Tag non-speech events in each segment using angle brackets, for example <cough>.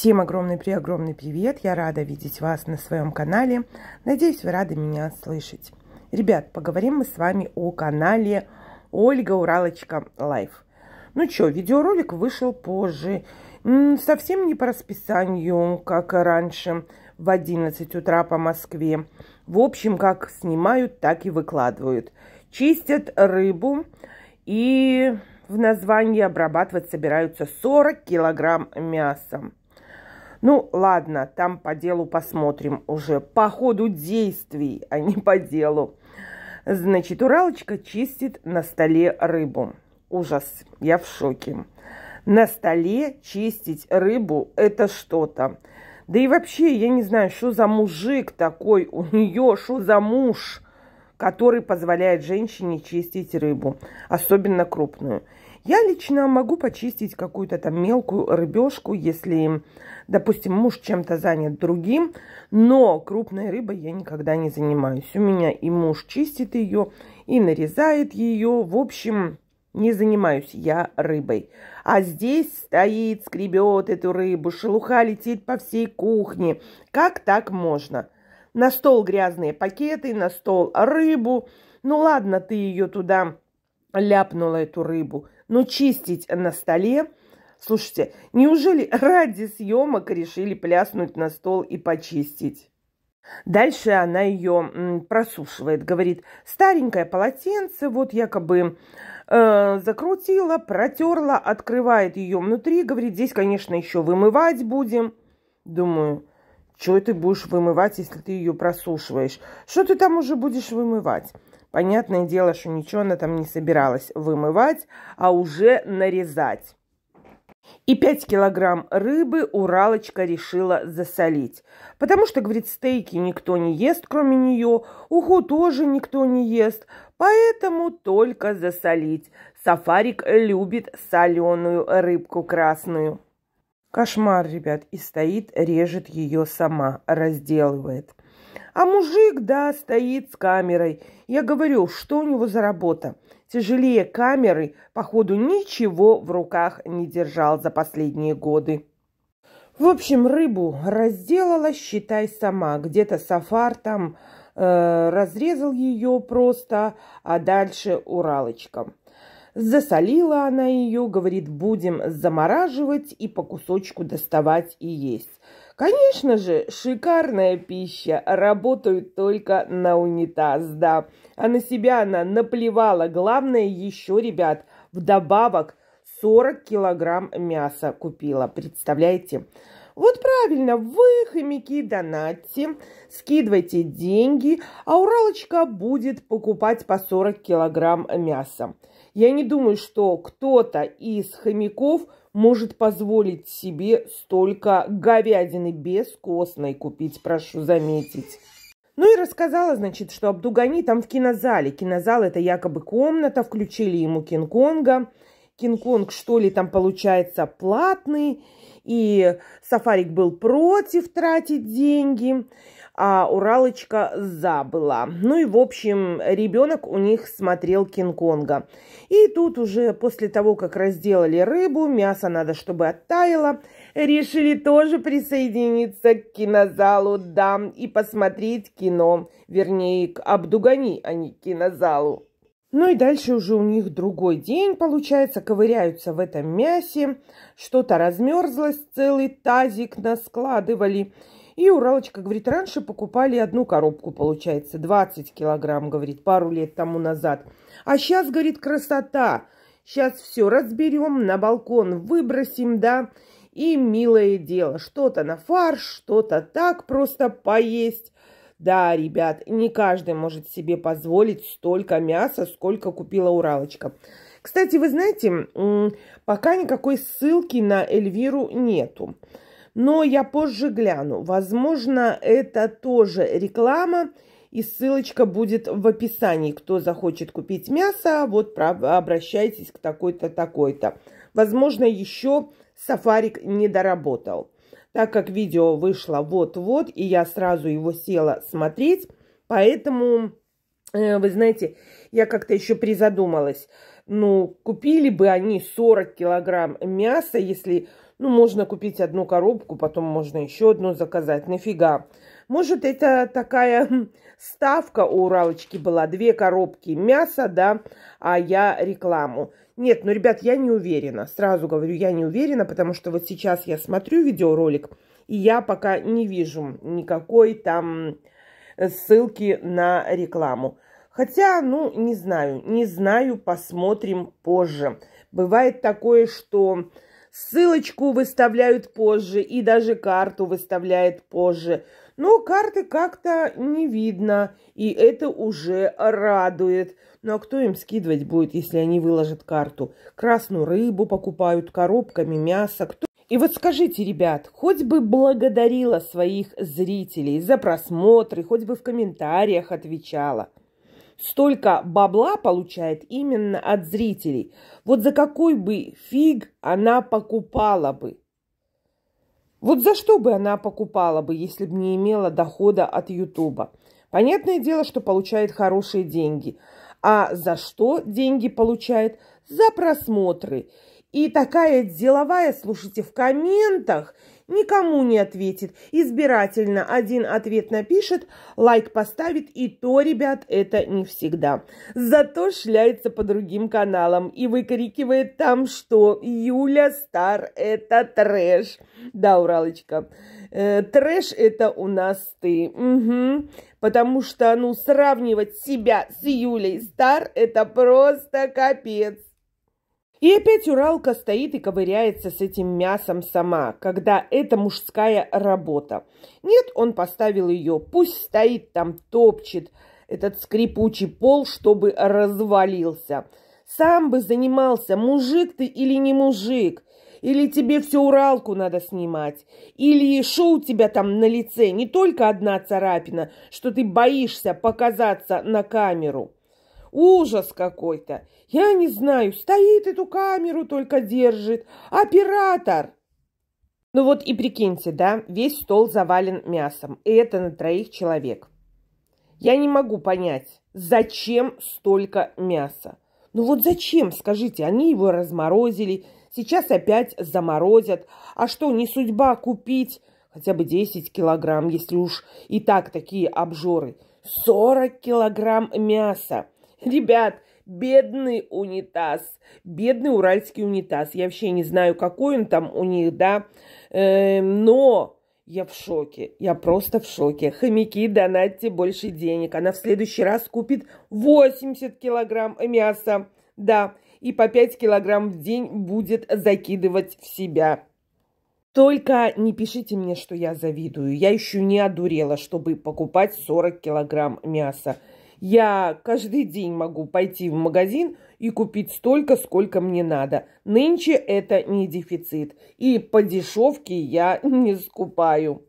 Всем огромный-преогромный привет! Я рада видеть вас на своем канале. Надеюсь, вы рады меня слышать. Ребят, поговорим мы с вами о канале Ольга Уралочка Лайф. Ну что, видеоролик вышел позже. Совсем не по расписанию, как раньше, в 11 утра по Москве. В общем, как снимают, так и выкладывают. Чистят рыбу и в названии обрабатывать собираются 40 килограмм мяса. Ну, ладно, там по делу посмотрим уже. По ходу действий, а не по делу. Значит, Уралочка чистит на столе рыбу. Ужас, я в шоке. На столе чистить рыбу – это что-то. Да и вообще, я не знаю, что за мужик такой у нее, что за муж, который позволяет женщине чистить рыбу, особенно крупную. Я лично могу почистить какую-то там мелкую рыбешку, если, допустим, муж чем-то занят другим, но крупной рыбой я никогда не занимаюсь. У меня и муж чистит ее, и нарезает ее. В общем, не занимаюсь я рыбой. А здесь стоит, скребет эту рыбу, шелуха летит по всей кухне. Как так можно? На стол грязные пакеты, на стол рыбу. Ну ладно, ты ее туда ляпнула эту рыбу. Но чистить на столе... Слушайте, неужели ради съемок решили пляснуть на стол и почистить? Дальше она ее просушивает, говорит, старенькое полотенце, вот якобы э, закрутила, протерла, открывает ее внутри, говорит, здесь, конечно, еще вымывать будем. Думаю, что ты будешь вымывать, если ты ее просушиваешь? Что ты там уже будешь вымывать? Понятное дело, что ничего она там не собиралась вымывать, а уже нарезать. И 5 килограмм рыбы Уралочка решила засолить. Потому что, говорит, стейки никто не ест, кроме нее, уху тоже никто не ест, поэтому только засолить. Сафарик любит соленую рыбку красную. Кошмар, ребят, и стоит, режет ее сама, разделывает. А мужик, да, стоит с камерой. Я говорю, что у него за работа? Тяжелее камеры, походу, ничего в руках не держал за последние годы. В общем, рыбу разделала, считай сама. Где-то сафар там э, разрезал ее просто, а дальше уралочком. Засолила она ее, говорит, будем замораживать и по кусочку доставать и есть. Конечно же, шикарная пища работают только на унитаз, да. А на себя она наплевала. Главное еще, ребят, вдобавок 40 килограмм мяса купила, представляете? Вот правильно, вы, хомяки, донатьте, скидывайте деньги, а Уралочка будет покупать по 40 килограмм мяса. Я не думаю, что кто-то из хомяков – может позволить себе столько говядины без костной купить, прошу заметить. Ну и рассказала, значит, что Абдугани там в кинозале. Кинозал – это якобы комната, включили ему Кинг-Конга – Кинг-Конг, что ли, там получается платный, и Сафарик был против тратить деньги, а Уралочка за была. Ну и, в общем, ребенок у них смотрел Кинг-Конга. И тут уже после того, как разделали рыбу, мясо надо, чтобы оттаяло, решили тоже присоединиться к кинозалу, да, и посмотреть кино, вернее, к Абдугани, а не к кинозалу. Ну и дальше уже у них другой день, получается, ковыряются в этом мясе, что-то размерзлось, целый тазик наскладывали. И Уралочка говорит, раньше покупали одну коробку, получается, 20 килограмм, говорит, пару лет тому назад. А сейчас, говорит, красота, сейчас все разберем, на балкон выбросим, да, и милое дело, что-то на фарш, что-то так просто поесть. Да, ребят, не каждый может себе позволить столько мяса, сколько купила Уралочка. Кстати, вы знаете, пока никакой ссылки на Эльвиру нету. Но я позже гляну. Возможно, это тоже реклама, и ссылочка будет в описании. Кто захочет купить мясо, вот обращайтесь к такой-то, такой-то. Возможно, еще сафарик не доработал. Так как видео вышло вот-вот, и я сразу его села смотреть, поэтому, э, вы знаете, я как-то еще призадумалась. Ну, купили бы они 40 килограмм мяса, если, ну, можно купить одну коробку, потом можно еще одну заказать. Нафига? Может, это такая <laughs> хм, ставка у Уралочки была. Две коробки мяса, да, а я рекламу. Нет, ну, ребят, я не уверена. Сразу говорю, я не уверена, потому что вот сейчас я смотрю видеоролик, и я пока не вижу никакой там ссылки на рекламу. Хотя, ну, не знаю, не знаю, посмотрим позже. Бывает такое, что Ссылочку выставляют позже и даже карту выставляет позже. Но карты как-то не видно, и это уже радует. Ну а кто им скидывать будет, если они выложат карту? Красную рыбу покупают коробками, мясо. Кто... И вот скажите, ребят, хоть бы благодарила своих зрителей за просмотры, хоть бы в комментариях отвечала столько бабла получает именно от зрителей. Вот за какой бы фиг она покупала бы? Вот за что бы она покупала бы, если бы не имела дохода от Ютуба? Понятное дело, что получает хорошие деньги. А за что деньги получает? За просмотры. И такая деловая, слушайте, в комментах никому не ответит. Избирательно один ответ напишет, лайк поставит, и то, ребят, это не всегда. Зато шляется по другим каналам и выкрикивает там, что Юля Стар – это трэш. Да, Уралочка, э, трэш – это у нас ты. Угу. Потому что, ну, сравнивать себя с Юлей Стар – это просто капец. И опять Уралка стоит и ковыряется с этим мясом сама, когда это мужская работа. Нет, он поставил ее, пусть стоит там, топчет этот скрипучий пол, чтобы развалился. Сам бы занимался, мужик ты или не мужик. Или тебе всю Уралку надо снимать. Или шо у тебя там на лице не только одна царапина, что ты боишься показаться на камеру. Ужас какой-то! Я не знаю, стоит эту камеру только держит. Оператор!» Ну вот и прикиньте, да, весь стол завален мясом, и это на троих человек. Я не могу понять, зачем столько мяса? Ну вот зачем, скажите, они его разморозили, сейчас опять заморозят. А что, не судьба купить хотя бы 10 килограмм, если уж и так такие обжоры? 40 килограмм мяса! <laughs> Ребят, бедный унитаз, бедный уральский унитаз. Я вообще не знаю, какой он там у них, да, э, но я в шоке, я просто в шоке. Хомяки, донатьте больше денег. Она в следующий раз купит 80 килограмм мяса, да, и по 5 килограмм в день будет закидывать в себя. Только не пишите мне, что я завидую. Я еще не одурела, чтобы покупать 40 килограмм мяса. Я каждый день могу пойти в магазин и купить столько, сколько мне надо. Нынче это не дефицит. И по дешевке я <laughs> не скупаю.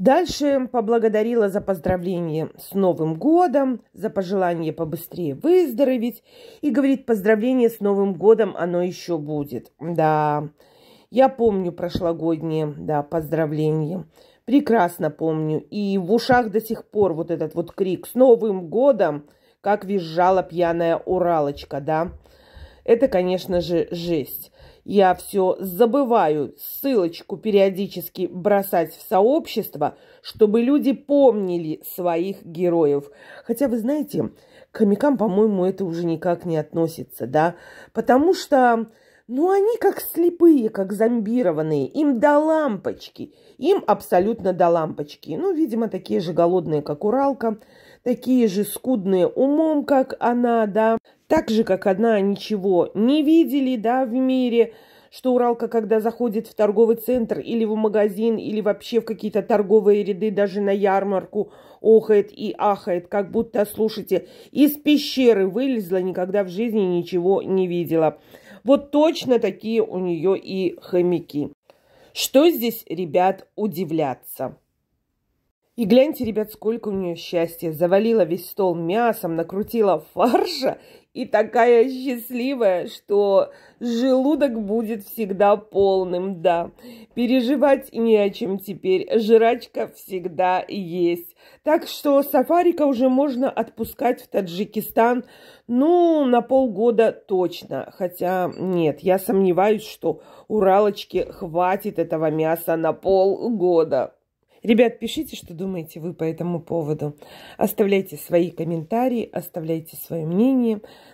Дальше поблагодарила за поздравление с Новым годом, за пожелание побыстрее выздороветь. И говорит, поздравление с Новым годом, оно еще будет. Да, я помню прошлогоднее да, поздравление прекрасно помню. И в ушах до сих пор вот этот вот крик «С Новым годом!» Как визжала пьяная уралочка, да? Это, конечно же, жесть. Я все забываю ссылочку периодически бросать в сообщество, чтобы люди помнили своих героев. Хотя, вы знаете, к хомякам, по-моему, это уже никак не относится, да? Потому что но они как слепые, как зомбированные. Им до лампочки. Им абсолютно до лампочки. Ну, видимо, такие же голодные, как Уралка. Такие же скудные умом, как она, да. Так же, как она, ничего не видели, да, в мире что Уралка, когда заходит в торговый центр или в магазин, или вообще в какие-то торговые ряды, даже на ярмарку, охает и ахает, как будто, слушайте, из пещеры вылезла, никогда в жизни ничего не видела. Вот точно такие у нее и хомяки. Что здесь, ребят, удивляться? И гляньте, ребят, сколько у нее счастья. Завалила весь стол мясом, накрутила фарша и такая счастливая, что желудок будет всегда полным, да. Переживать не о чем теперь, жрачка всегда есть. Так что сафарика уже можно отпускать в Таджикистан, ну, на полгода точно. Хотя нет, я сомневаюсь, что уралочке хватит этого мяса на полгода. Ребят, пишите, что думаете вы по этому поводу. Оставляйте свои комментарии, оставляйте свое мнение.